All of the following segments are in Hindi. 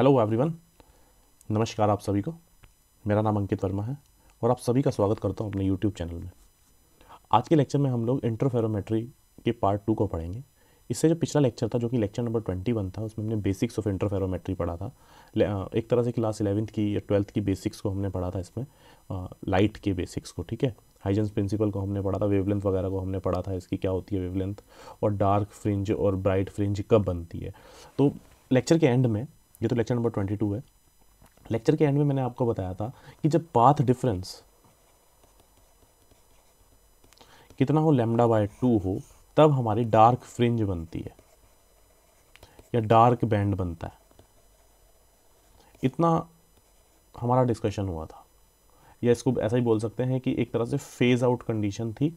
हेलो एवरीवन नमस्कार आप सभी को मेरा नाम अंकित वर्मा है और आप सभी का स्वागत करता हूँ अपने यूट्यूब चैनल में आज के लेक्चर में हम लोग इंटरफेरोमेट्री के पार्ट टू को पढ़ेंगे इससे जो पिछला लेक्चर था जो कि लेक्चर नंबर ट्वेंटी वन था उसमें हमने बेसिक्स ऑफ इंटरफेरोमेट्री पढ़ा था एक तरह से क्लास इलेवंथ की या ट्वेल्थ की बेसिक्स को हमने पढ़ा था इसमें लाइट के बेसिक्स को ठीक है हाइजेंस प्रिंसिपल को हमने पढ़ा था वेवलेंथ वगैरह को हमने पढ़ा था इसकी क्या होती है वेवलेंथ और डार्क फ्रिंज और ब्राइट फ्रिंज कब बनती है तो लेक्चर के एंड में ये तो लेक्चर नंबर ट्वेंटी टू है लेक्चर के एंड में मैंने आपको बताया था कि जब पाथ डिफरेंस कितना हो लेमडा बाय टू हो तब हमारी डार्क फ्रिंज बनती है या डार्क बैंड बनता है इतना हमारा डिस्कशन हुआ था या इसको ऐसा ही बोल सकते हैं कि एक तरह से फेज़ आउट कंडीशन थी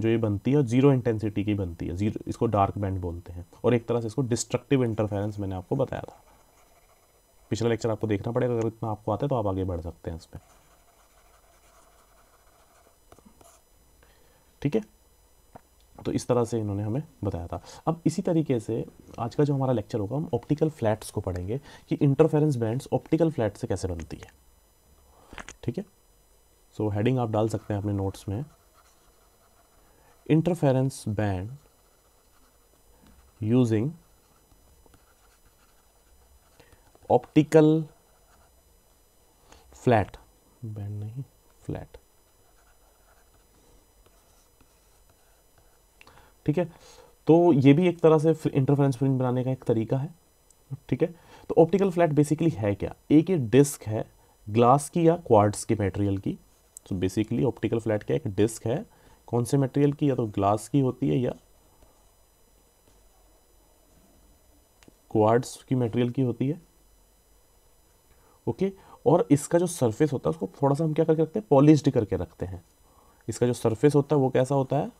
जो ये बनती है और जीरो इंटेंसिटी की बनती है जीरो इसको डार्क बैंड बोलते हैं और एक तरह से इसको डिस्ट्रक्टिव इंटरफेरेंस मैंने आपको बताया था पिछला लेक्चर आपको देखना पड़ेगा अगर इतना आपको आता है तो आप आगे बढ़ सकते हैं इसमें ठीक है तो इस तरह से इन्होंने हमें बताया था अब इसी तरीके से आज का जो हमारा लेक्चर होगा हम ऑप्टिकल फ्लैट्स को पढ़ेंगे कि इंटरफेरेंस बैंड्स ऑप्टिकल फ्लैट से कैसे बनती है ठीक है सो हेडिंग आप डाल सकते हैं अपने नोट्स में interference band using optical flat band नहीं फ्लैट ठीक है तो ये भी एक तरह से इंटरफेरेंस फ्रिंज बनाने का एक तरीका है ठीक है तो ऑप्टिकल फ्लैट बेसिकली है क्या एक ये डिस्क है ग्लास की या क्वार्ट्स के मटेरियल की तो बेसिकली ऑप्टिकल फ्लैट क्या एक डिस्क है कौन से मटेरियल की या तो ग्लास की होती है या क्वार्ट्स की मटेरियल की होती है ओके और इसका जो सरफेस होता है उसको थोड़ा सा हम क्या करके रखते हैं पॉलिश्ड करके रखते हैं इसका जो सरफेस होता है वो कैसा होता है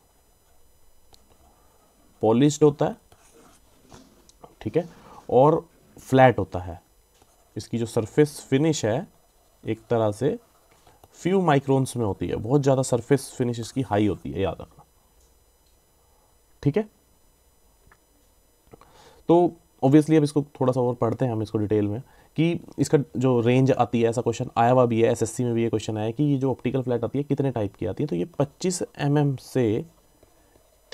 पॉलिश्ड होता है ठीक है और फ्लैट होता है इसकी जो सरफेस फिनिश है एक तरह से फ्यू माइक्रोन्स में होती है बहुत ज़्यादा सरफेस फिनिश इसकी हाई होती है याद रखना ठीक है तो ऑब्वियसली अब इसको थोड़ा सा और पढ़ते हैं हम इसको डिटेल में कि इसका जो रेंज आती है ऐसा क्वेश्चन आया हुआ भी है एसएससी में भी ये क्वेश्चन आया कि ये जो ऑप्टिकल फ्लैट आती है कितने टाइप की आती है तो ये 25 एम mm से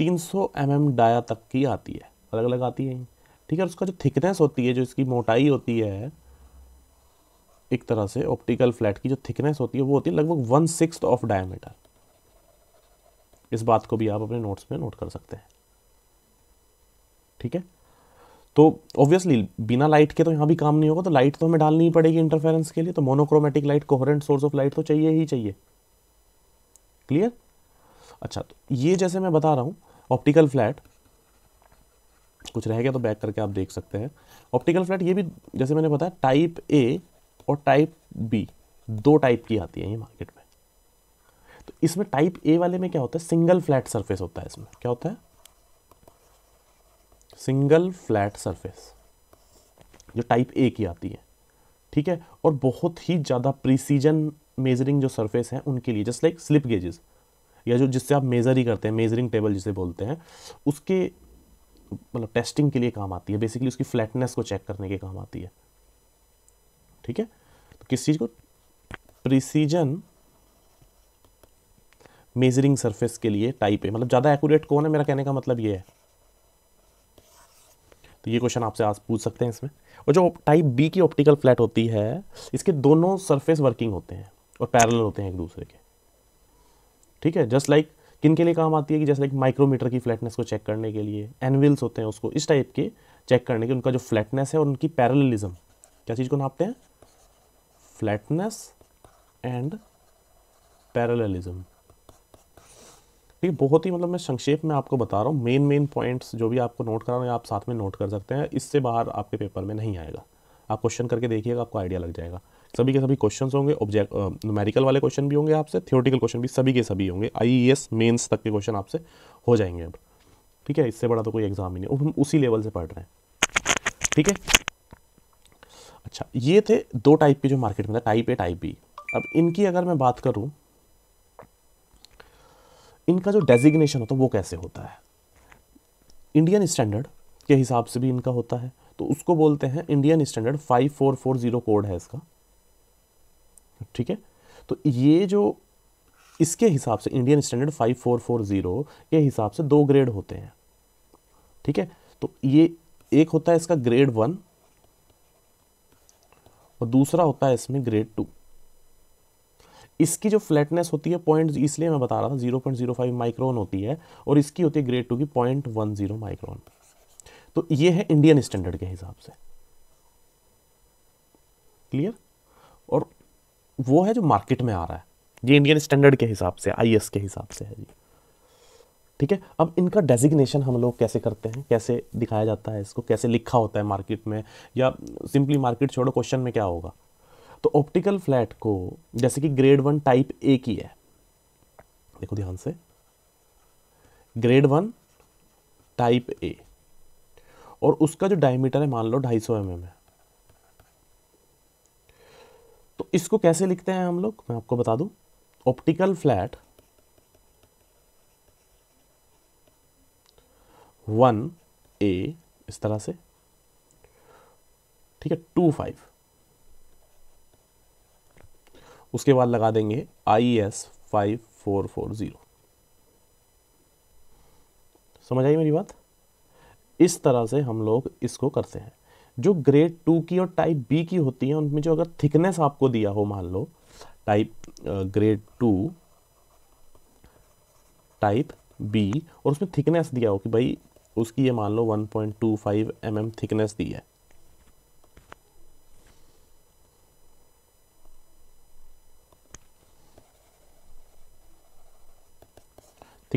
300 सौ mm डाया तक की आती है अलग अलग आती है ठीक है उसका जो थिकनेस होती है जो इसकी मोटाई होती है एक तरह से ऑप्टिकल फ्लैट की जो थिकनेस होती है वो होती है लगभग वन सिक्स ऑफ डायमीटर इस बात को भी आप अपने नोट्स में नोट कर सकते हैं ठीक है तो ऑब्वियसली बिना लाइट के तो यहाँ भी काम नहीं होगा तो लाइट तो हमें डालनी ही पड़ेगी इंटरफेरेंस के लिए तो monochromatic light coherent source of light तो चाहिए ही चाहिए क्लियर अच्छा तो ये जैसे मैं बता रहा हूँ ऑप्टिकल फ्लैट कुछ रह गया तो बैक करके आप देख सकते हैं ऑप्टिकल फ्लैट ये भी जैसे मैंने बताया टाइप ए और टाइप बी दो टाइप की आती है ये मार्केट में तो इसमें टाइप ए वाले में क्या होता है सिंगल फ्लैट सरफेस होता है इसमें क्या होता है सिंगल फ्लैट सरफेस जो टाइप ए की आती है ठीक है और बहुत ही ज़्यादा प्रिसीजन मेजरिंग जो सरफेस है उनके लिए जस्ट लाइक स्लिप गेजेस या जो जिससे आप मेज़र ही करते हैं मेजरिंग टेबल जिसे बोलते हैं उसके मतलब टेस्टिंग के लिए काम आती है बेसिकली उसकी फ्लैटनेस को चेक करने के काम आती है ठीक है तो किस चीज़ को प्रिसीजन मेजरिंग सरफेस के लिए टाइप है मतलब ज़्यादा एक्यूरेट कौन है मेरा कहने का मतलब ये है तो ये क्वेश्चन आपसे आज पूछ सकते हैं इसमें और जो टाइप बी की ऑप्टिकल फ्लैट होती है इसके दोनों सरफेस वर्किंग होते हैं और पैरल होते हैं एक दूसरे के ठीक है जस्ट लाइक किन के लिए काम आती है कि जैसे लाइक माइक्रोमीटर की फ्लैटनेस को चेक करने के लिए एनविल्स होते हैं उसको इस टाइप के चेक करने के उनका जो फ्लैटनेस है और उनकी पैरलिज्म क्या चीज़ को नापते हैं फ्लैटनेस एंड पैरलिज्म ठीक बहुत ही मतलब मैं संक्षेप में आपको बता रहा हूँ मेन मेन पॉइंट्स जो भी आपको नोट कराना रहा आप साथ में नोट कर सकते हैं इससे बाहर आपके पेपर में नहीं आएगा आप क्वेश्चन करके देखिएगा आपको आइडिया लग जाएगा सभी के सभी क्वेश्चंस होंगे ऑब्जेक्ट न्यूमेरिकल वाले क्वेश्चन भी होंगे आपसे थियोटिकल क्वेश्चन भी सभी के सभी होंगे आई ई e तक के क्वेश्चन आपसे हो जाएंगे अब ठीक है इससे बड़ा तो कोई एग्ज़ाम ही नहीं हम उसी लेवल से पढ़ रहे हैं ठीक है अच्छा ये थे दो टाइप के जो मार्केट में था टाइप ए टाइप बी अब इनकी अगर मैं बात करूँ इनका जो डेजिग्नेशन होता है वो कैसे होता है इंडियन स्टैंडर्ड के हिसाब से भी इनका होता है तो उसको बोलते हैं Indian standard five four four zero code है इसका ठीक है तो ये जो इसके हिसाब से Indian standard five four four zero के हिसाब से दो ग्रेड होते हैं ठीक है तो ये एक होता है इसका ग्रेड वन और दूसरा होता है इसमें ग्रेड टू इसकी जो फ्लैटनेस होती है पॉइंट इसलिए मैं बता रहा था zero point zero five micron होती है और इसकी होती है ग्रेड टू की पॉइंट वन जीरो माइक्रोन तो ये है इंडियन स्टैंडर्ड के हिसाब से क्लियर और वो है जो मार्केट में आ रहा है ये इंडियन स्टैंडर्ड के हिसाब से एस के हिसाब से है जी ठीक है अब इनका डेजिग्नेशन हम लोग कैसे करते हैं कैसे दिखाया जाता है इसको कैसे लिखा होता है मार्केट में या सिंपली मार्केट छोड़ो क्वेश्चन में क्या होगा तो ऑप्टिकल फ्लैट को जैसे कि ग्रेड वन टाइप ए की है देखो ध्यान से ग्रेड वन टाइप ए और उसका जो डायमीटर है मान लो ढाई सौ एम है तो इसको कैसे लिखते हैं हम लोग मैं आपको बता दूं ऑप्टिकल फ्लैट वन ए इस तरह से ठीक है टू फाइव उसके बाद लगा देंगे I S five four four zero समझ आई मेरी बात इस तरह से हम लोग इसको करते हैं जो ग्रेड टू की और टाइप बी की होती हैं उनमें जो अगर थिकनेस आपको दिया हो मान लो type grade two type B और उसमें थिकनेस दिया हो कि भाई उसकी ये मान लो 1.25 पॉइंट mm थिकनेस दी है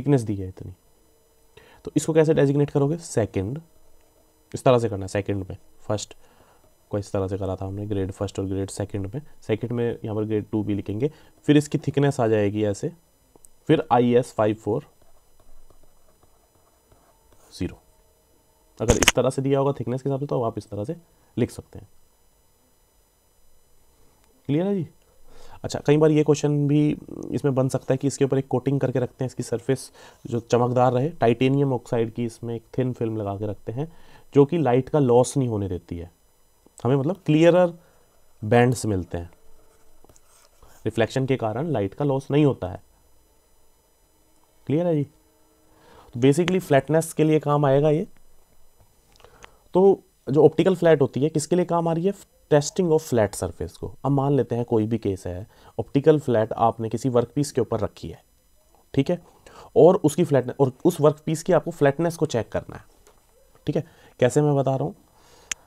थिकनेस दी है इतनी तो इसको कैसे डेजिग्नेट करोगे सेकेंड इस तरह से करना है सेकेंड में फर्स्ट को इस तरह से करा था हमने ग्रेड फर्स्ट और ग्रेड सेकेंड में सेकेंड में यहाँ पर ग्रेड टू भी लिखेंगे फिर इसकी थिकनेस आ जाएगी ऐसे फिर I S five four zero अगर इस तरह से दिया होगा थिकनेस के हिसाब से तो आप इस तरह से लिख सकते हैं क्लियर है जी अच्छा कई बार ये क्वेश्चन भी इसमें बन सकता है कि इसके ऊपर एक कोटिंग करके रखते हैं इसकी सरफेस जो चमकदार रहे टाइटेनियम ऑक्साइड की इसमें एक थिन फिल्म लगा के रखते हैं जो कि लाइट का लॉस नहीं होने देती है हमें मतलब क्लियरर बैंड्स मिलते हैं रिफ्लेक्शन के कारण लाइट का लॉस नहीं होता है क्लियर है जी तो बेसिकली फ्लैटनेस के लिए काम आएगा ये तो जो ऑप्टिकल फ्लैट होती है किसके लिए काम आ रही है टेस्टिंग ऑफ फ्लैट सरफेस को अब मान लेते हैं कोई भी केस है ऑप्टिकल फ्लैट आपने किसी वर्क पीस के ऊपर रखी है ठीक है और उसकी फ्लैट और उस वर्क पीस की आपको फ्लैटनेस को चेक करना है ठीक है कैसे मैं बता रहा हूँ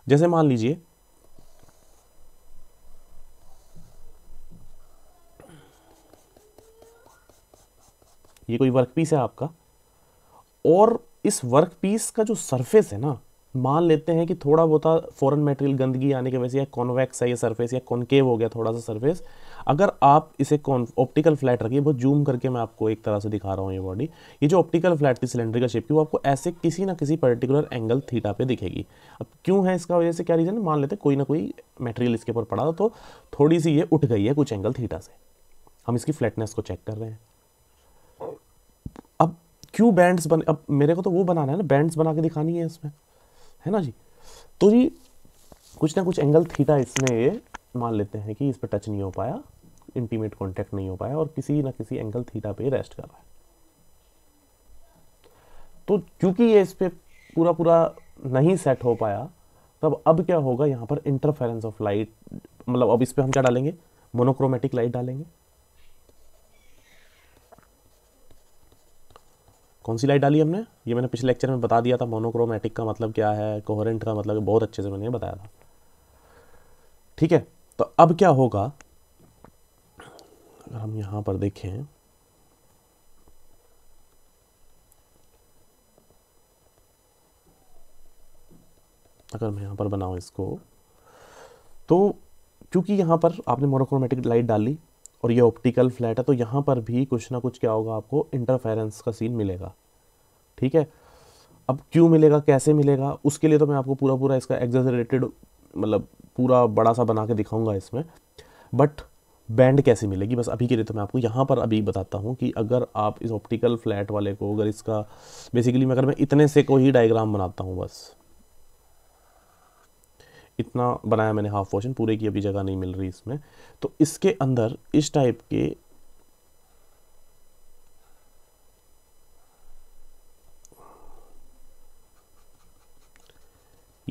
जैसे मान लीजिए ये कोई वर्क पीस है आपका और इस वर्क पीस का जो सरफेस है ना मान लेते हैं कि थोड़ा बहुत फॉरन मटेरियल गंदगी आने की वजह से या कॉन्वैक्स है ये सरफेस या कॉन्केव हो गया थोड़ा सा सरफेस अगर आप इसे कॉन ऑप्टिकल फ्लैट रखिए बहुत जूम करके मैं आपको एक तरह से दिखा रहा हूँ ये बॉडी ये जो ऑप्टिकल फ्लैट थी सिलेंड्रिकल शेप की वो आपको ऐसे किसी ना किसी पर्टिकुलर एंगल थीटा पे दिखेगी अब क्यों है इसका वजह से क्या रीज़न मान लेते कोई ना कोई मटेरियल इसके ऊपर पड़ा था तो थोड़ी सी ये उठ गई है कुछ एंगल थीटा से हम इसकी फ्लैटनेस को चेक कर रहे हैं अब क्यों बैंड्स बने अब मेरे को तो वो बनाना है ना बैंड्स बना के दिखानी है इसमें है ना जी तो जी कुछ ना कुछ एंगल थीटा इसमें ये मान लेते हैं कि इस पर टच नहीं हो पाया इंटीमेट कॉन्टेक्ट नहीं हो पाया और किसी ना किसी एंगल थीटा पे रेस्ट कर रहा है तो क्योंकि ये इस पर पूरा पूरा नहीं सेट हो पाया तब अब क्या होगा यहाँ पर इंटरफेरेंस ऑफ लाइट मतलब अब इस पर हम क्या डालेंगे मोनोक्रोमेटिक लाइट डालेंगे कौन सी लाइट डाली हमने ये मैंने पिछले लेक्चर में बता दिया था मोनोक्रोमेटिक का मतलब क्या है कोहरेंट का मतलब बहुत अच्छे से मैंने बताया था ठीक है तो अब क्या होगा अगर हम यहाँ पर देखें अगर मैं यहाँ पर बनाऊँ इसको तो क्योंकि यहाँ पर आपने मोनोक्रोमेटिक लाइट डाली और ये ऑप्टिकल फ्लैट है तो यहाँ पर भी कुछ ना कुछ क्या होगा आपको इंटरफेरेंस का सीन मिलेगा ठीक है अब क्यों मिलेगा कैसे मिलेगा उसके लिए तो मैं आपको पूरा पूरा इसका एग्जेजरेटेड मतलब पूरा बड़ा सा बना के दिखाऊंगा इसमें बट बैंड कैसे मिलेगी बस अभी के लिए तो मैं आपको यहाँ पर अभी बताता हूँ कि अगर आप इस ऑप्टिकल फ्लैट वाले को अगर इसका बेसिकली मैं अगर मैं इतने से को ही डायग्राम बनाता हूँ बस इतना बनाया मैंने हाफ पोर्शन पूरे की अभी जगह नहीं मिल रही इसमें तो इसके अंदर इस टाइप के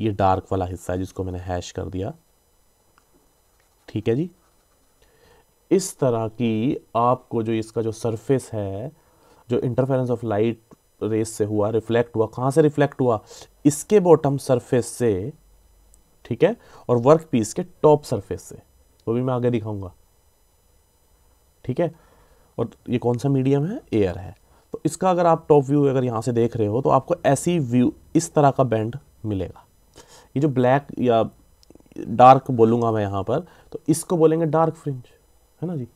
ये डार्क वाला हिस्सा है जिसको मैंने हैश कर दिया ठीक है जी इस तरह की आपको जो इसका जो सरफेस है जो इंटरफेरेंस ऑफ लाइट रेस से हुआ रिफ्लेक्ट हुआ कहाँ से रिफ्लेक्ट हुआ इसके बॉटम सरफेस से ठीक है और वर्क पीस के टॉप सरफेस से वो भी मैं आगे दिखाऊंगा ठीक है और ये कौन सा मीडियम है एयर है तो इसका अगर आप टॉप व्यू अगर यहाँ से देख रहे हो तो आपको ऐसी व्यू इस तरह का बैंड मिलेगा ये जो ब्लैक या डार्क बोलूँगा मैं यहाँ पर तो इसको बोलेंगे डार्क फ्रिंज है ना जी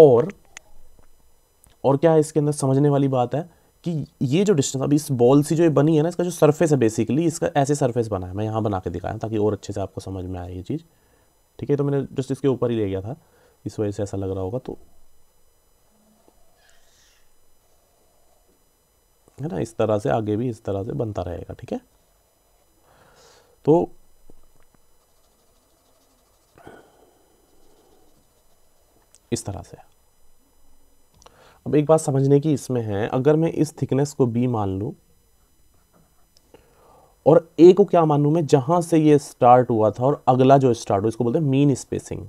और और क्या है इसके अंदर समझने वाली बात है कि ये जो डिस्टेंस अभी इस बॉल सी जो ये बनी है ना इसका जो सरफेस है बेसिकली इसका ऐसे सरफेस बना है मैं यहाँ बना के दिखाया ताकि और अच्छे से आपको समझ में आए ये चीज़ ठीक है तो मैंने जस्ट इसके ऊपर ही ले गया था इस वजह से ऐसा लग रहा होगा तो है ना इस तरह से आगे भी इस तरह से बनता रहेगा ठीक है तो इस तरह से अब एक बात समझने की इसमें है अगर मैं इस थिकनेस को बी मान लूँ और ए को क्या मानूँ मैं जहाँ से ये स्टार्ट हुआ था और अगला जो स्टार्ट हुआ इसको बोलते हैं मीन स्पेसिंग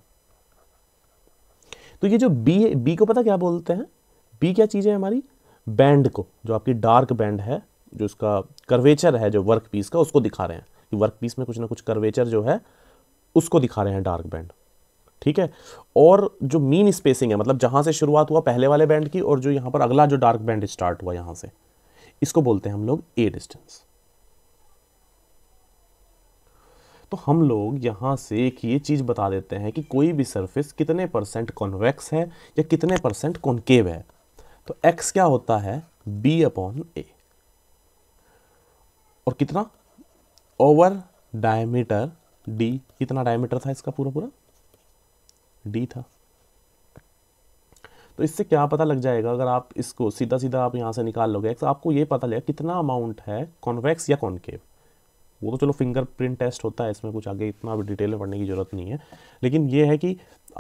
तो ये जो बी है बी को पता क्या बोलते हैं बी क्या चीज़ है हमारी बैंड को जो आपकी डार्क बैंड है जो उसका कर्वेचर है जो वर्क पीस का उसको दिखा रहे हैं कि वर्क पीस में कुछ ना कुछ कर्वेचर जो है उसको दिखा रहे हैं डार्क बैंड ठीक है और जो मीन स्पेसिंग है मतलब जहां से शुरुआत हुआ पहले वाले बैंड की और जो यहां पर अगला जो डार्क बैंड स्टार्ट हुआ यहां से इसको बोलते हैं हम लोग ए डिस्टेंस तो हम लोग यहां से एक ये चीज़ बता देते हैं कि कोई भी सरफेस कितने परसेंट कॉन्वेक्स है या कितने परसेंट कॉनकेव है तो एक्स क्या होता है बी अपॉन ए और कितना ओवर डायमीटर डी कितना डायमीटर था इसका पूरा पूरा डी था तो इससे क्या पता लग जाएगा अगर आप इसको सीधा सीधा आप यहाँ से निकाल लोगे तो आपको ये पता लगेगा कितना अमाउंट है कॉन्वेक्स या कॉन्केव वो तो चलो फिंगर प्रिंट टेस्ट होता है इसमें कुछ आगे इतना भी डिटेल में पढ़ने की ज़रूरत नहीं है लेकिन ये है कि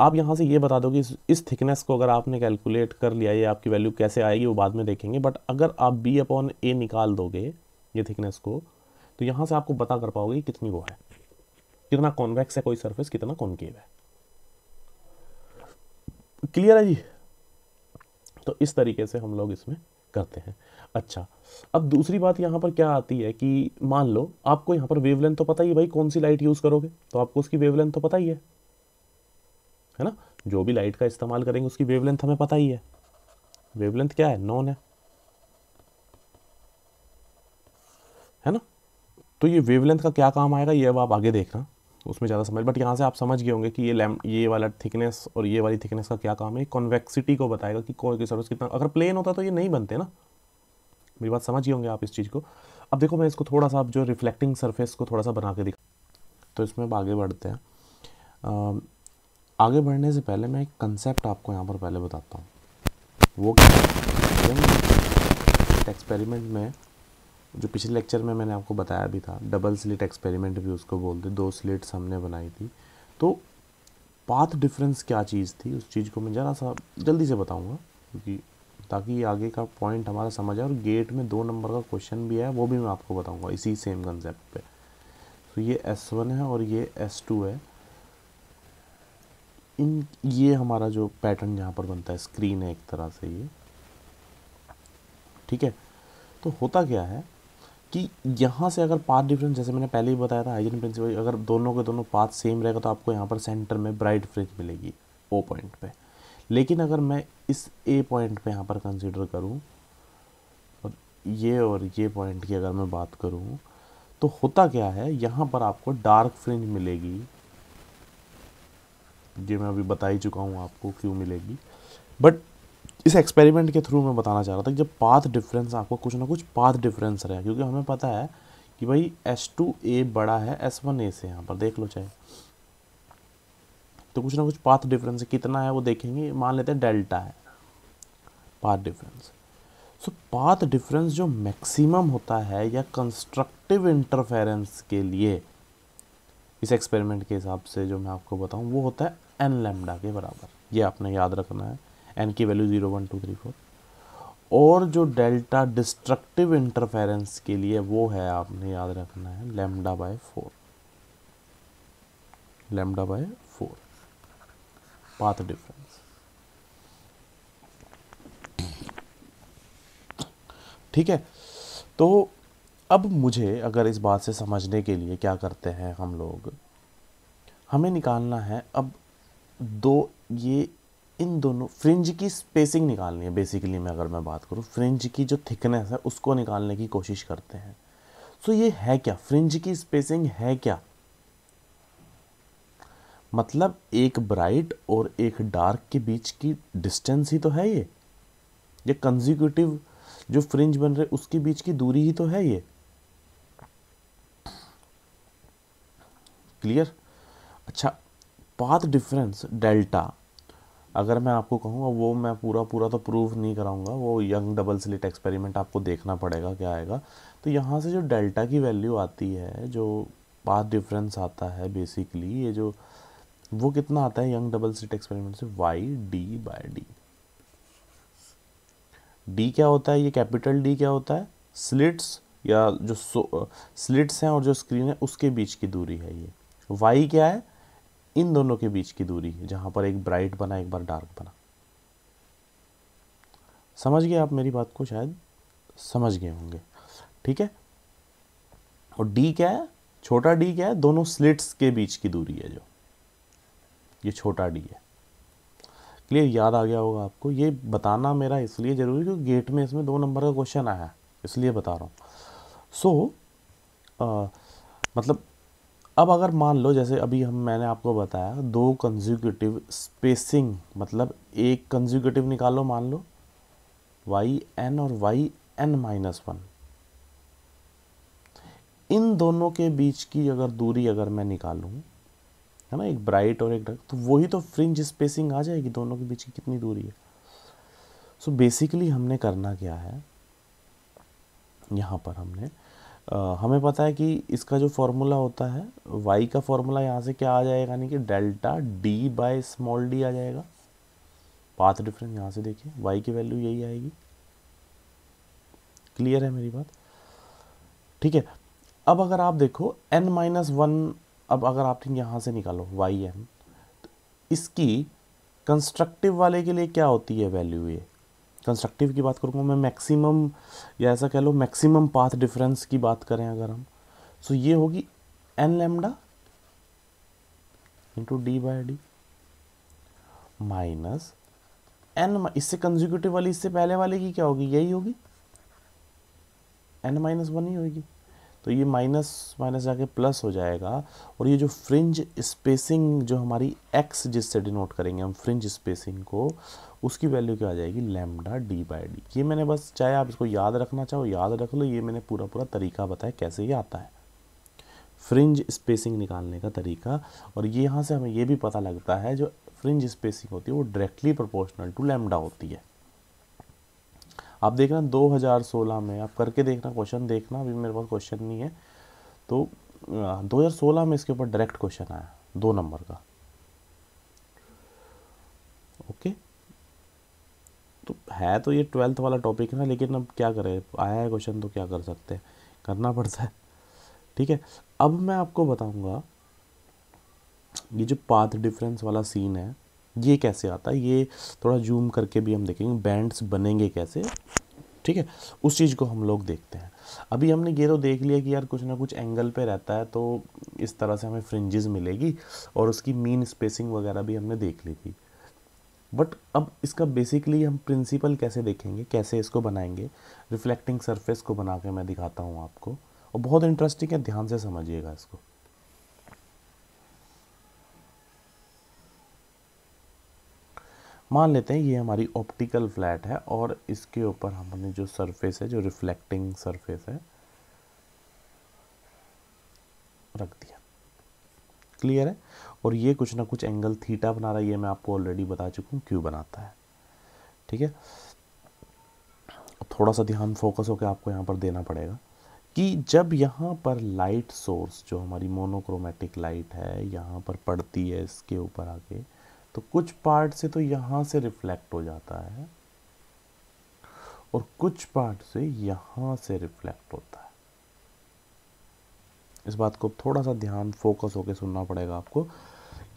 आप यहाँ से ये बता दो कि इस, थिकनेस को अगर आपने कैलकुलेट कर लिया ये आपकी वैल्यू कैसे आएगी वो बाद में देखेंगे बट अगर आप बी अपॉन ए निकाल दोगे ये थिकनेस को तो यहाँ से आपको पता कर पाओगे कितनी वो है कितना कॉन्वेक्स है कोई सर्फेस कितना कॉन्केव है क्लियर है जी तो इस तरीके से हम लोग इसमें करते हैं अच्छा अब दूसरी बात यहाँ पर क्या आती है कि मान लो आपको यहाँ पर वेवलेंथ तो पता ही है भाई कौन सी लाइट यूज़ करोगे तो आपको उसकी वेवलेंथ तो पता ही है है ना जो भी लाइट का इस्तेमाल करेंगे उसकी वेवलेंथ हमें पता ही है वेवलेंथ क्या है नॉन है है ना तो ये वेवलेंथ का क्या काम आएगा ये अब आप आगे देखना उसमें ज़्यादा समझ बट यहाँ से आप समझ गए होंगे कि ये लैम ये वाला थिकनेस और ये वाली थिकनेस का क्या काम है कॉन्वेक्सिटी को बताएगा कि कोई सर्विस कितना अगर प्लेन होता तो ये नहीं बनते ना मेरी बात समझ गए होंगे आप इस चीज़ को अब देखो मैं इसको थोड़ा सा आप जो रिफ्लेक्टिंग सर्फेस को थोड़ा सा बना के दिखा तो इसमें अब आगे बढ़ते हैं आगे बढ़ने से पहले मैं एक कंसेप्ट आपको यहाँ पर पहले बताता हूँ वो क्या एक्सपेरिमेंट में जो पिछले लेक्चर में मैंने आपको बताया भी था डबल स्लिट एक्सपेरिमेंट भी उसको बोलते दो स्लिट्स हमने बनाई थी तो पाथ डिफरेंस क्या चीज़ थी उस चीज़ को मैं ज़रा सा जल्दी से बताऊँगा क्योंकि ताकि आगे का पॉइंट हमारा समझ आए और गेट में दो नंबर का क्वेश्चन भी है वो भी मैं आपको बताऊँगा इसी सेम कंसेप्ट पे तो ये एस वन है और ये एस टू है इन ये हमारा जो पैटर्न यहाँ पर बनता है स्क्रीन है एक तरह से ये ठीक है तो होता क्या है कि यहाँ से अगर पाथ डिफरेंस जैसे मैंने पहले ही बताया था हाइजन प्रिंसिपल अगर दोनों के दोनों पाथ सेम रहेगा तो आपको यहाँ पर सेंटर में ब्राइट फ्रिज मिलेगी ओ पॉइंट पे लेकिन अगर मैं इस ए पॉइंट पे यहाँ पर कंसिडर करूँ और ये और ये पॉइंट की अगर मैं बात करूँ तो होता क्या है यहाँ पर आपको डार्क फ्रिंज मिलेगी जो मैं अभी बता ही चुका हूँ आपको क्यों मिलेगी बट इस एक्सपेरिमेंट के थ्रू मैं बताना चाह रहा था कि जब पाथ डिफरेंस आपको कुछ ना कुछ पाथ डिफरेंस रहे क्योंकि हमें पता है कि भाई एस टू ए बड़ा है एस वन ए से यहाँ पर देख लो चाहे तो कुछ ना कुछ पाथ डिफरेंस कितना है वो देखेंगे मान लेते हैं डेल्टा है path difference so path difference जो मैक्सिमम होता है या कंस्ट्रक्टिव इंटरफेरेंस के लिए इस एक्सपेरिमेंट के हिसाब से जो मैं आपको बताऊं वो होता है एन लेमडा के बराबर ये आपने याद रखना है एन की value zero one two three four और जो डेल्टा डिस्ट्रक्टिव इंटरफेरेंस के लिए वो है आपने याद रखना है lambda by four lambda by four path difference ठीक है तो अब मुझे अगर इस बात से समझने के लिए क्या करते हैं हम लोग हमें निकालना है अब दो ये इन दोनों फ्रिंज की स्पेसिंग निकालनी है बेसिकली मैं अगर मैं बात करूँ फ्रिंज की जो थिकनेस है उसको निकालने की कोशिश करते हैं सो so ये है क्या फ्रिंज की स्पेसिंग है क्या मतलब एक ब्राइट और एक डार्क के बीच की डिस्टेंस ही तो है ये ये कंजिक्यूटिव जो फ्रिंज बन रहे उसके बीच की दूरी ही तो है ये क्लियर अच्छा पाथ डिफरेंस डेल्टा अगर मैं आपको कहूँगा वो मैं पूरा पूरा तो प्रूव नहीं कराऊंगा वो यंग डबल स्लिट एक्सपेरिमेंट आपको देखना पड़ेगा क्या आएगा तो यहाँ से जो डेल्टा की वैल्यू आती है जो पाथ डिफरेंस आता है बेसिकली ये जो वो कितना आता है यंग डबल स्लिट एक्सपेरिमेंट से Y D by D D क्या होता है ये कैपिटल डी क्या होता है स्लिट्स या जो स्लिट्स हैं और जो स्क्रीन है उसके बीच की दूरी है ये वाई क्या है इन दोनों के बीच की दूरी है जहां पर एक ब्राइट बना एक बार डार्क बना समझ गए आप मेरी बात को शायद समझ गए होंगे ठीक है और डी क्या है छोटा डी क्या है दोनों स्लिट्स के बीच की दूरी है जो ये छोटा डी है क्लियर याद आ गया होगा आपको ये बताना मेरा इसलिए ज़रूरी क्योंकि गेट में इसमें दो नंबर का क्वेश्चन आया इसलिए बता रहा हूँ सो so, मतलब अब अगर मान लो जैसे अभी हम मैंने आपको बताया दो कंजुकेटिव स्पेसिंग मतलब एक कंजुकेटिव निकालो मान लो वाई एन और वाई एन माइनस वन इन दोनों के बीच की अगर दूरी अगर मैं निकालूं है ना एक ब्राइट और एक डार्क तो वही तो फ्रिंज स्पेसिंग आ जाएगी दोनों के बीच की कितनी दूरी है सो so बेसिकली हमने करना क्या है यहाँ पर हमने हमें पता है कि इसका जो फॉर्मूला होता है वाई का फॉर्मूला यहाँ से क्या आ जाएगा यानी कि delta D by small D आ जाएगा पाथ डिफरेंस यहाँ से देखिए वाई की वैल्यू यही आएगी क्लियर है मेरी बात ठीक है अब अगर आप देखो एन माइनस वन अब अगर आप यहाँ से निकालो वाई एन तो इसकी कंस्ट्रक्टिव वाले के लिए क्या होती है वैल्यू ये कंस्ट्रक्टिव की बात करूँगा मैं मैक्सिमम या ऐसा कह लो मैक्सिमम पाथ डिफरेंस की बात करें अगर हम सो ये होगी N lambda into D by D minus N इससे कंजिक्यूटिव वाली इससे पहले वाले की क्या होगी यही होगी एन माइनस वन ही होगी तो ये माइनस माइनस जाके प्लस हो जाएगा और ये जो फ्रिंज स्पेसिंग जो हमारी एक्स जिससे डिनोट करेंगे हम फ्रिंज स्पेसिंग को उसकी वैल्यू क्या आ जाएगी लैमडा डी बाई डी ये मैंने बस चाहे आप इसको याद रखना चाहो याद रख लो ये मैंने पूरा पूरा तरीका बताया कैसे ये आता है फ्रिंज स्पेसिंग निकालने का तरीका और ये यहाँ से हमें ये भी पता लगता है जो फ्रिंज स्पेसिंग होती है वो डायरेक्टली प्रोपोर्शनल टू लैमडा होती है आप देख रहे हैं 2016 में आप करके देखना क्वेश्चन देखना अभी मेरे पास क्वेश्चन नहीं है तो 2016 में इसके ऊपर डायरेक्ट क्वेश्चन आया दो नंबर का ओके तो है तो ये ट्वेल्थ वाला टॉपिक ना लेकिन अब क्या करें आया है क्वेश्चन तो क्या कर सकते हैं करना पड़ता है ठीक है अब मैं आपको बताऊंगा ये जो पाथ डिफरेंस वाला सीन है ये कैसे आता है ये थोड़ा जूम करके भी हम देखेंगे बैंड्स बनेंगे कैसे ठीक है उस चीज़ को हम लोग देखते हैं अभी हमने ये तो देख लिया कि यार कुछ ना कुछ एंगल पे रहता है तो इस तरह से हमें फ्रिंजेस मिलेगी और उसकी मीन स्पेसिंग वगैरह भी हमने देख ली थी बट अब इसका बेसिकली हम प्रिंसिपल कैसे देखेंगे कैसे इसको बनाएंगे रिफ्लेक्टिंग सरफेस को बना के मैं दिखाता हूँ आपको और बहुत इंटरेस्टिंग है ध्यान से समझिएगा इसको मान लेते हैं ये हमारी ऑप्टिकल फ्लैट है और इसके ऊपर हमने जो सरफेस है जो रिफ्लेक्टिंग सरफेस है रख दिया क्लियर है और ये कुछ ना कुछ एंगल थीटा बना रहा है ये मैं आपको ऑलरेडी बता चुका हूँ क्यों बनाता है ठीक है थोड़ा सा ध्यान फोकस होकर आपको यहाँ पर देना पड़ेगा कि जब यहाँ पर लाइट सोर्स जो हमारी मोनोक्रोमेटिक लाइट है यहाँ पर पड़ती है इसके ऊपर आके तो कुछ पार्ट से तो यहां से रिफ्लेक्ट हो जाता है और कुछ पार्ट से यहां से रिफ्लेक्ट होता है इस बात को थोड़ा सा ध्यान फोकस होकर सुनना पड़ेगा आपको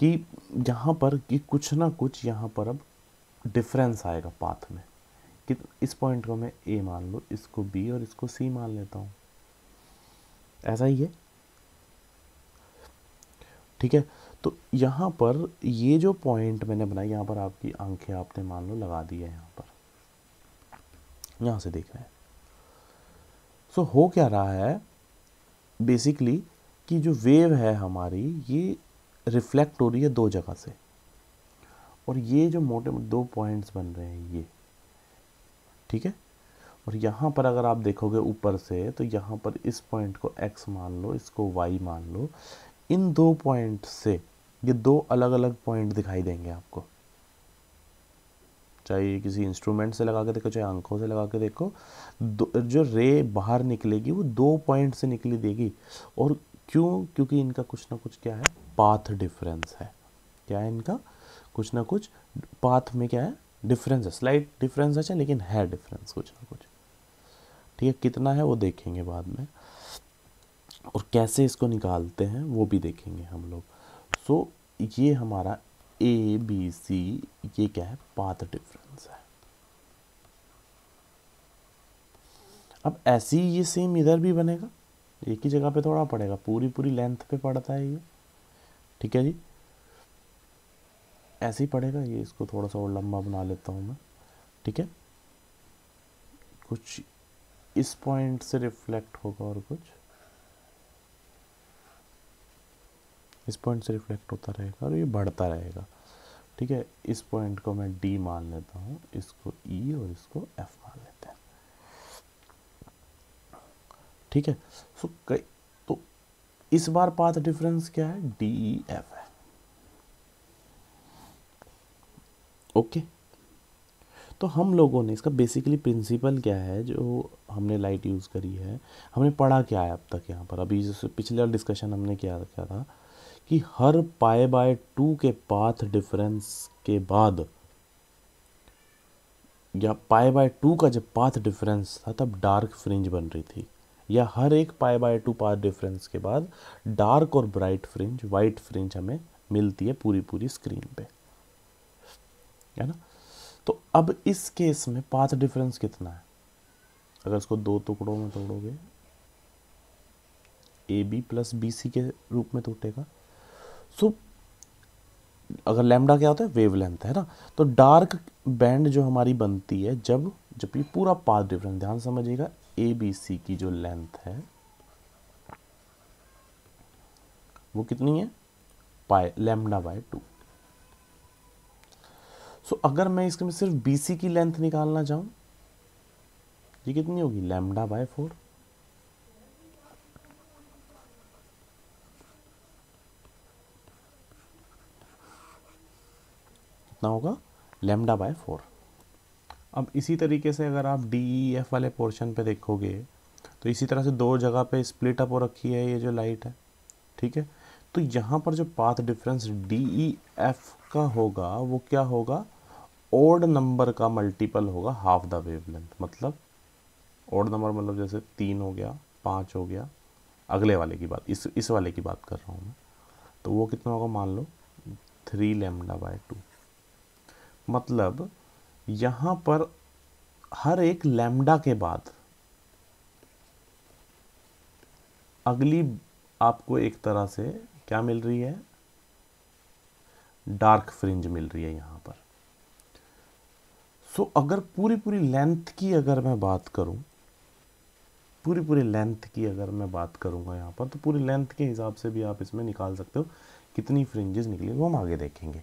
कि यहां पर कि कुछ ना कुछ यहां पर अब डिफरेंस आएगा पाथ में कि इस पॉइंट को मैं ए मान लू इसको बी और इसको सी मान लेता हूं ऐसा ही है ठीक है तो यहाँ पर ये जो पॉइंट मैंने बनाया यहाँ पर आपकी आंखें आपने मान लो लगा दी है यहाँ पर यहाँ से देख रहे हैं सो so, हो क्या रहा है बेसिकली कि जो वेव है हमारी ये रिफ्लेक्ट हो रही है दो जगह से और ये जो मोटे दो पॉइंट्स बन रहे हैं ये ठीक है और यहाँ पर अगर आप देखोगे ऊपर से तो यहाँ पर इस पॉइंट को एक्स मान लो इसको वाई मान लो इन दो पॉइंट से ये दो अलग अलग पॉइंट दिखाई देंगे आपको चाहे किसी इंस्ट्रूमेंट से लगा के देखो चाहे आंखों से लगा के देखो जो रे बाहर निकलेगी वो दो पॉइंट से निकली देगी और क्यों क्योंकि इनका कुछ ना कुछ क्या है पाथ डिफरेंस है क्या है इनका कुछ ना कुछ पाथ में क्या है डिफरेंस है स्लाइट डिफरेंस है लेकिन है डिफरेंस कुछ ना कुछ ठीक है कितना है वो देखेंगे बाद में और कैसे इसको निकालते हैं वो भी देखेंगे हम लोग सो ये हमारा ए बी सी ये क्या है पाथ डिफरेंस है अब ऐसी ये सेम इधर भी बनेगा एक ही जगह पे थोड़ा पड़ेगा पूरी पूरी लेंथ पे पड़ता है ये ठीक है जी ऐसे ही पड़ेगा ये इसको थोड़ा सा और लंबा बना लेता हूँ मैं ठीक है कुछ इस पॉइंट से रिफ्लेक्ट होगा और कुछ इस पॉइंट से रिफ्लेक्ट होता रहेगा और ये बढ़ता रहेगा ठीक है इस पॉइंट को मैं डी मान लेता हूँ इसको ई e और इसको एफ मान लेते हैं ठीक है सो कई तो इस बार पाथ डिफरेंस क्या है डी ई एफ है ओके तो हम लोगों ने इसका बेसिकली प्रिंसिपल क्या है जो हमने लाइट यूज़ करी है हमने पढ़ा क्या है अब तक यहाँ पर अभी जैसे पिछले डिस्कशन हमने क्या किया था कि हर पाए बाय टू के पाथ डिफरेंस के बाद या पाए बाय टू का जब पाथ डिफरेंस था तब डार्क फ्रिंज बन रही थी या हर एक पाए बाय टू पाथ डिफरेंस के बाद डार्क और ब्राइट फ्रिंज वाइट फ्रिंज हमें मिलती है पूरी पूरी स्क्रीन पे है ना तो अब इस केस में पाथ डिफरेंस कितना है अगर इसको दो टुकड़ों में तोड़ोगे A B plus B C के रूप में टूटेगा सो अगर लैम्डा क्या होता है वेव लेंथ है ना तो डार्क बैंड जो हमारी बनती है जब जब ये पूरा पाथ डिफरेंस ध्यान समझिएगा ए बी सी की जो लेंथ है वो कितनी है पाए लेमडा बाय टू सो अगर मैं इसके में सिर्फ बी सी की लेंथ निकालना चाहूं ये कितनी होगी लेमडा बाय फोर कितना होगा लेमडा बाय फोर अब इसी तरीके से अगर आप डी ई एफ वाले पोर्शन पे देखोगे तो इसी तरह से दो जगह पे स्प्लिट अप हो रखी है ये जो लाइट है ठीक है तो यहाँ पर जो path difference D E F का होगा वो क्या होगा ओड नंबर का मल्टीपल होगा हाफ द वेवलेंथ मतलब ओड नंबर मतलब जैसे तीन हो गया पाँच हो गया अगले वाले की बात इस इस वाले की बात कर रहा हूँ मैं तो वो कितना होगा मान लो थ्री लेमडा बाय टू मतलब यहां पर हर एक लैम्डा के बाद अगली आपको एक तरह से क्या मिल रही है डार्क फ्रिंज मिल रही है यहां पर सो so, अगर पूरी पूरी लेंथ की अगर मैं बात करूं पूरी पूरी लेंथ की अगर मैं बात करूंगा यहां पर तो पूरी लेंथ के हिसाब से भी आप इसमें निकाल सकते हो कितनी फ्रिंजेस निकली वो हम आगे देखेंगे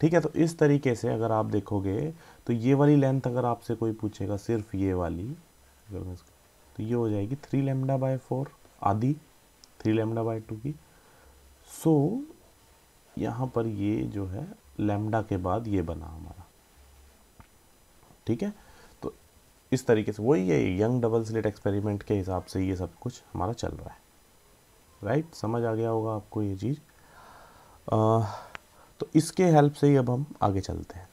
ठीक है तो इस तरीके से अगर आप देखोगे तो ये वाली लेंथ अगर आपसे कोई पूछेगा सिर्फ ये वाली अगर तो ये हो जाएगी थ्री लेमडा बाय फोर आदि थ्री लेमडा बाय टू की सो so, यहाँ पर ये जो है लेमडा के बाद ये बना हमारा ठीक है तो इस तरीके से वही है यंग डबल स्लिट एक्सपेरिमेंट के हिसाब से ये सब कुछ हमारा चल रहा है राइट समझ आ गया होगा आपको ये चीज़ तो इसके हेल्प से ही अब हम आगे चलते हैं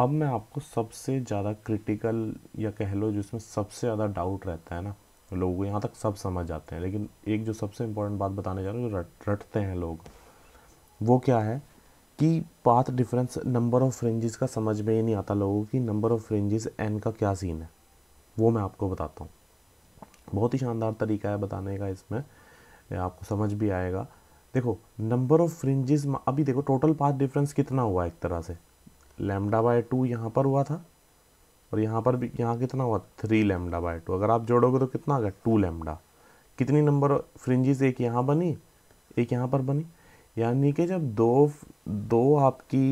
अब मैं आपको सबसे ज़्यादा क्रिटिकल या कह लो जिसमें सबसे ज़्यादा डाउट रहता है ना लोग यहाँ तक सब समझ जाते हैं लेकिन एक जो सबसे इम्पोर्टेंट बात बताने जा रहा हूँ जो रट रटते हैं लोग वो क्या है कि path difference number of fringes का समझ में ही नहीं आता लोगों की नंबर ऑफ फ्रेंजेस एन का क्या सीन है वो मैं आपको बताता हूँ बहुत ही शानदार तरीका है बताने का इसमें आपको समझ भी आएगा देखो नंबर ऑफ फ्रिंजेस अभी देखो टोटल पाथ डिफरेंस कितना हुआ एक तरह से लेमडा बाय टू यहाँ पर हुआ था और यहाँ पर भी यहाँ कितना हुआ थ्री लेमडा बाय टू अगर आप जोड़ोगे तो कितना आ गया टू लेमडा कितनी नंबर फ्रिंजेस एक यहाँ बनी एक यहाँ पर बनी यानी कि जब दो दो आपकी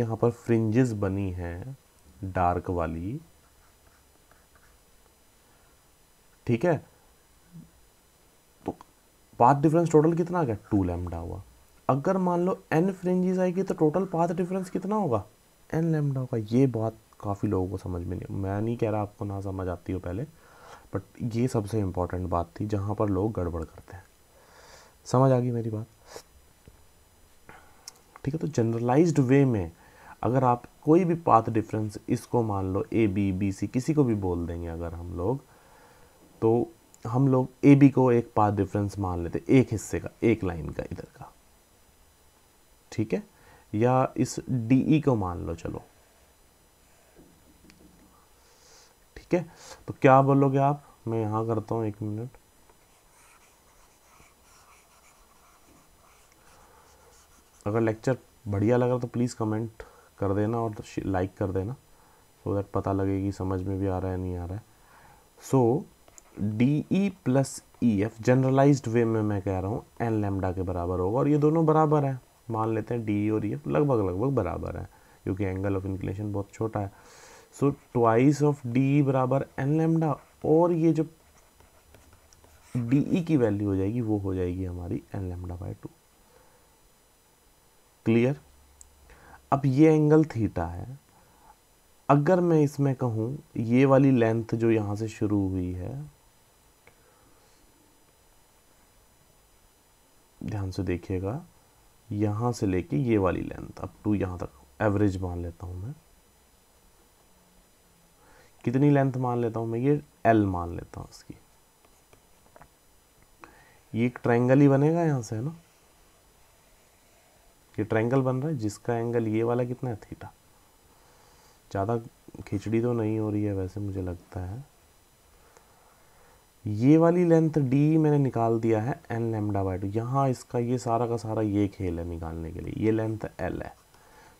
यहाँ पर फ्रिंजेस बनी हैं डार्क वाली ठीक है पाथ डिफरेंस टोटल कितना आ गया टू लेमडा हुआ अगर मान लो एन फ्रेंजिस आएगी तो टोटल पाथ डिफरेंस कितना होगा एन लेमडा होगा ये बात काफ़ी लोगों को समझ में नहीं मैं नहीं कह रहा आपको ना समझ आती हो पहले बट ये सबसे इम्पॉर्टेंट बात थी जहाँ पर लोग गड़बड़ करते हैं समझ आ गई मेरी बात ठीक है तो जनरलाइज्ड वे में अगर आप कोई भी पाथ डिफरेंस इसको मान लो ए बी बी सी किसी को भी बोल देंगे अगर हम लोग तो हम लोग ए बी को एक पाथ डिफरेंस मान लेते एक हिस्से का एक लाइन का इधर का ठीक है या इस डी ई e को मान लो चलो ठीक है तो क्या बोलोगे आप मैं यहां करता हूं एक मिनट अगर लेक्चर बढ़िया लगा तो प्लीज़ कमेंट कर देना और लाइक कर देना सो तो दैट पता लगेगी समझ में भी आ रहा है नहीं आ रहा है so so, D E plus E F generalise way में मैं कह रहा हूँ एन लेमडा के बराबर होगा और ये दोनों बराबर हैं मान लेते हैं डी ई और ई e एफ लगभग लगभग बराबर हैं क्योंकि एंगल ऑफ इंक्लेशन बहुत छोटा है so twice of D E बराबर एन लेमडा और ये जो डी ई e की वैल्यू हो जाएगी वो हो जाएगी हमारी N lambda by two clear अब ये एंगल थीटा है अगर मैं इसमें कहूँ ये वाली लेंथ जो यहाँ से शुरू हुई है ध्यान से देखिएगा यहाँ से लेके ये वाली लेंथ अप टू यहाँ तक एवरेज मान लेता हूँ मैं कितनी लेंथ मान लेता हूँ मैं ये एल मान लेता हूँ इसकी ये एक ट्रायंगल ही बनेगा यहाँ से है ना ये ट्रायंगल बन रहा है जिसका एंगल ये वाला कितना है थीटा ज़्यादा खिचड़ी तो नहीं हो रही है वैसे मुझे लगता है ये वाली लेंथ डी मैंने निकाल दिया है एन लेमडा बाई टू यहाँ इसका ये सारा का सारा ये खेल है निकालने के लिए ये लेंथ एल है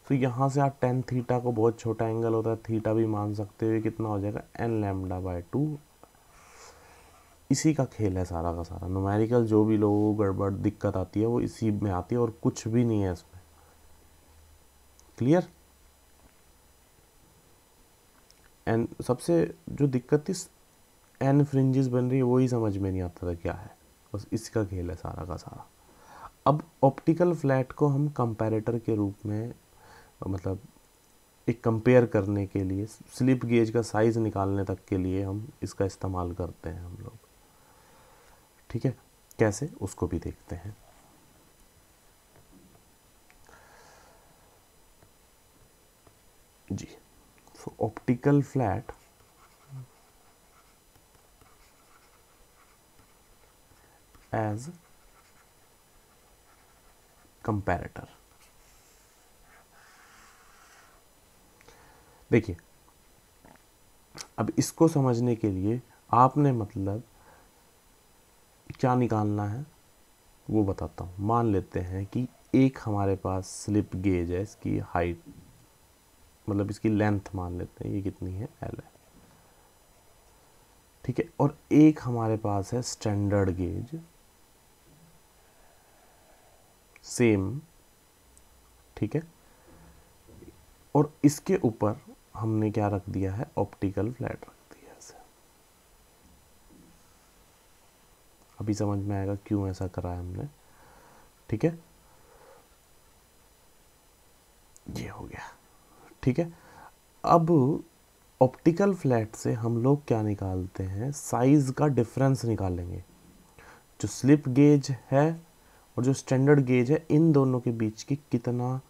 तो यहाँ से आप टेन थीटा को बहुत छोटा एंगल होता है थीटा भी मान सकते हो कितना हो जाएगा एन लेमडा बाई टू इसी का खेल है सारा का सारा नोमेरिकल जो भी लोगों को गड़बड़ दिक्कत आती है वो इसी में आती है और कुछ भी नहीं है इसमें क्लियर एंड सबसे जो दिक्कत थी एन फ्रिंजेस बन रही है वही समझ में नहीं आता था क्या है बस इसका खेल है सारा का सारा अब ऑप्टिकल फ्लैट को हम कंपैरेटर के रूप में मतलब एक कंपेयर करने के लिए स्लिप गेज का साइज़ निकालने तक के लिए हम इसका इस्तेमाल करते हैं हम लोग ठीक है कैसे उसको भी देखते हैं जी ऑप्टिकल फ्लैट as comparator देखिए अब इसको समझने के लिए आपने मतलब क्या निकालना है वो बताता हूँ मान लेते हैं कि एक हमारे पास स्लिप गेज है इसकी हाइट मतलब इसकी लेंथ मान लेते हैं ये कितनी है एल है ठीक है और एक हमारे पास है स्टैंडर्ड गेज सेम ठीक है और इसके ऊपर हमने क्या रख दिया है ऑप्टिकल फ्लैट रख दिया है अभी समझ में आएगा क्यों ऐसा करा है हमने ठीक है ये हो गया ठीक है अब ऑप्टिकल फ्लैट से हम लोग क्या निकालते हैं साइज़ का डिफरेंस निकालेंगे जो स्लिप गेज है और जो स्टैंडर्ड गेज है इन दोनों के बीच की कितना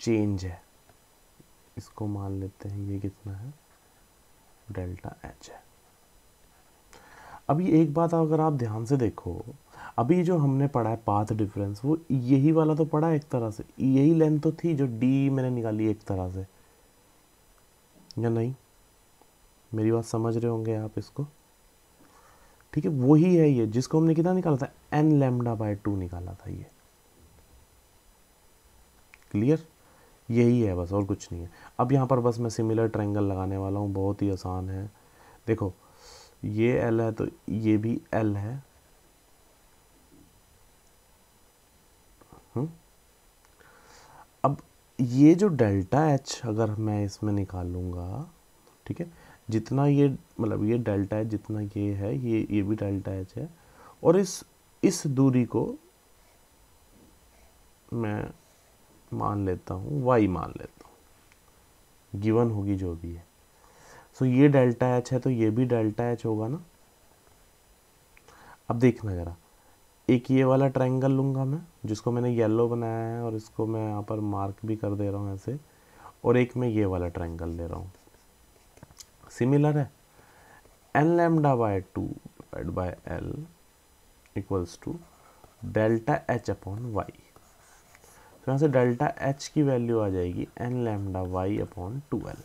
चेंज है इसको मान लेते हैं ये कितना है डेल्टा एच है अभी एक बात अगर आप ध्यान से देखो अभी जो हमने पढ़ा है पाथ डिफरेंस वो यही वाला तो पढ़ा है एक तरह से यही लेंथ तो थी जो डी मैंने निकाली एक तरह से या नहीं मेरी बात समझ रहे होंगे आप इसको ठीक है वही है ये जिसको हमने कितना निकाला था एन लेमडा बाय टू निकाला था ये क्लियर यही है बस और कुछ नहीं है अब यहाँ पर बस मैं सिमिलर ट्रायंगल लगाने वाला हूँ बहुत ही आसान है देखो ये एल है तो ये भी एल है हम्म? अब ये जो डेल्टा एच अगर मैं इसमें निकालूंगा ठीक है जितना ये मतलब ये डेल्टा एच जितना ये है ये ये भी डेल्टा एच है और इस इस दूरी को मैं मान लेता हूँ वाई मान लेता हूँ गिवन होगी जो भी है सो so, ये डेल्टा एच है तो ये भी डेल्टा एच होगा ना अब देखना ज़रा एक ये वाला ट्रायंगल लूँगा मैं जिसको मैंने येलो बनाया है और इसको मैं यहाँ पर मार्क भी कर दे रहा हूँ ऐसे और एक मैं ये वाला ट्रायंगल ले रहा हूँ सिमिलर है N lambda by two divide by L equals to delta H upon Y तो यहाँ से डेल्टा एच की वैल्यू आ जाएगी N lambda Y upon two L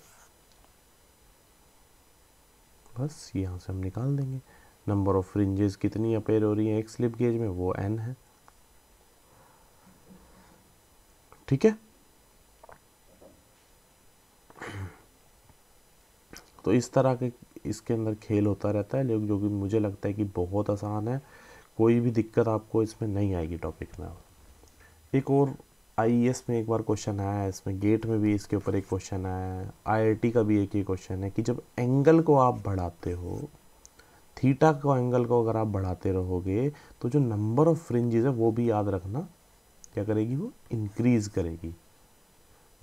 बस यहाँ से हम निकाल देंगे नंबर ऑफ फ्रिंजेस कितनी अपेयर हो रही है एक स्लिप गेज में वो एन है ठीक है तो इस तरह के इसके अंदर खेल होता रहता है लेकिन जो कि मुझे लगता है कि बहुत आसान है कोई भी दिक्कत आपको इसमें नहीं आएगी टॉपिक में एक और आई e में एक बार क्वेश्चन आया है इसमें गेट में भी इसके ऊपर एक क्वेश्चन आया है आई का भी एक ही क्वेश्चन है कि जब एंगल को आप बढ़ाते हो थीटा को एंगल को अगर आप बढ़ाते रहोगे तो जो नंबर ऑफ फ्रिंजेस है वो भी याद रखना क्या करेगी वो इंक्रीज़ करेगी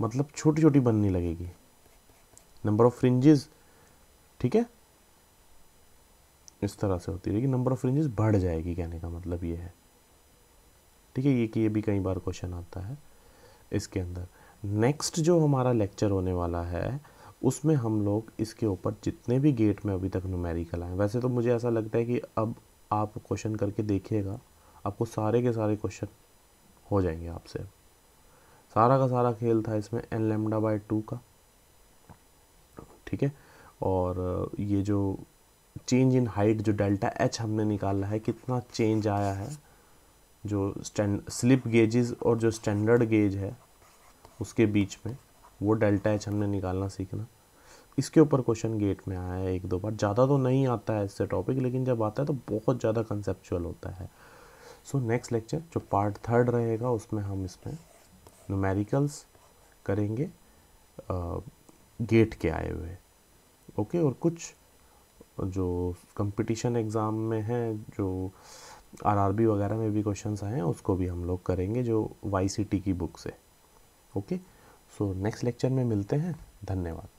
मतलब छोटी छोटी बनने लगेगी नंबर ऑफ फ्रिंजेस ठीक है इस तरह से होती रहेगी नंबर ऑफ फ्रिंजेस बढ़ जाएगी कहने का मतलब ये है ठीक है ये कि ये भी कई बार क्वेश्चन आता है इसके अंदर नेक्स्ट जो हमारा लेक्चर होने वाला है उसमें हम लोग इसके ऊपर जितने भी गेट में अभी तक न्यूमेरिकल आए वैसे तो मुझे ऐसा लगता है कि अब आप क्वेश्चन करके देखिएगा आपको सारे के सारे क्वेश्चन हो जाएंगे आपसे सारा का सारा खेल था इसमें एन लेमडा बाय टू का ठीक है और ये जो चेंज इन हाइट जो डेल्टा एच हमने निकाला है कितना चेंज आया है जो स्टैंड स्लिप गेजेस और जो स्टैंडर्ड गेज है उसके बीच में वो डेल्टा एच हमने निकालना सीखना इसके ऊपर क्वेश्चन गेट में आया है एक दो बार ज़्यादा तो नहीं आता है इससे टॉपिक लेकिन जब आता है तो बहुत ज़्यादा कंसेप्चुअल होता है सो नेक्स्ट लेक्चर जो पार्ट थर्ड रहेगा उसमें हम इसमें नुमेरिकल्स करेंगे गेट के आए हुए ओके और कुछ जो कंपटीशन एग्ज़ाम में हैं जो आरआरबी वगैरह में भी क्वेश्चन आए हैं उसको भी हम लोग करेंगे जो वाईसीटी की बुक से ओके सो नेक्स्ट लेक्चर में मिलते हैं धन्यवाद